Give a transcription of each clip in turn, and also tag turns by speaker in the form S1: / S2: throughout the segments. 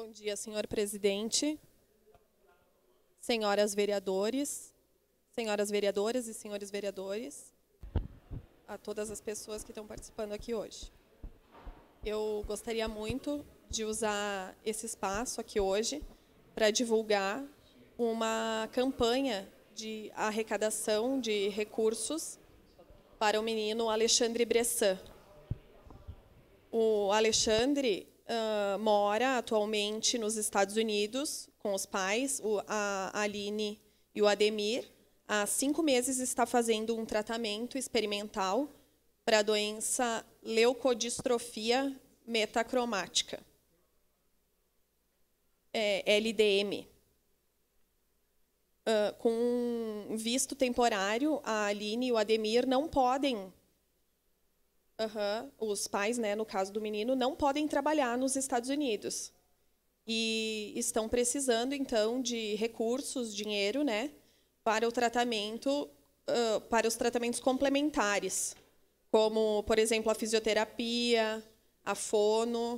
S1: Bom dia, senhor presidente, senhoras vereadores, senhoras vereadoras e senhores vereadores, a todas as pessoas que estão participando aqui hoje. Eu gostaria muito de usar esse espaço aqui hoje para divulgar uma campanha de arrecadação de recursos para o menino Alexandre Bressan. O Alexandre uh, mora atualmente nos Estados Unidos com os pais, o, a Aline e o Ademir. Há cinco meses está fazendo um tratamento experimental para a doença leucodistrofia metacromática, é, LDM. Uh, com um visto temporário, a Aline e o Ademir não podem Uhum. Os pais, né, no caso do menino, não podem trabalhar nos Estados Unidos. E estão precisando, então, de recursos, dinheiro, né, para o tratamento, uh, para os tratamentos complementares, como, por exemplo, a fisioterapia, a fono,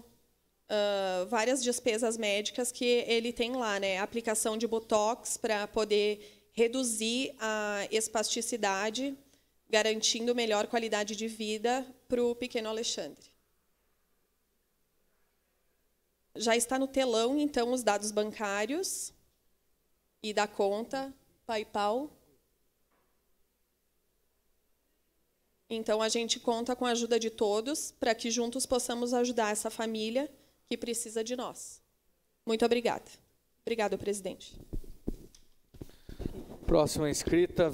S1: uh, várias despesas médicas que ele tem lá, né, aplicação de botox para poder reduzir a espasticidade garantindo melhor qualidade de vida para o pequeno Alexandre. Já está no telão, então, os dados bancários e da conta PayPal. Então, a gente conta com a ajuda de todos para que juntos possamos ajudar essa família que precisa de nós. Muito obrigada. Obrigado, presidente. Próxima inscrita.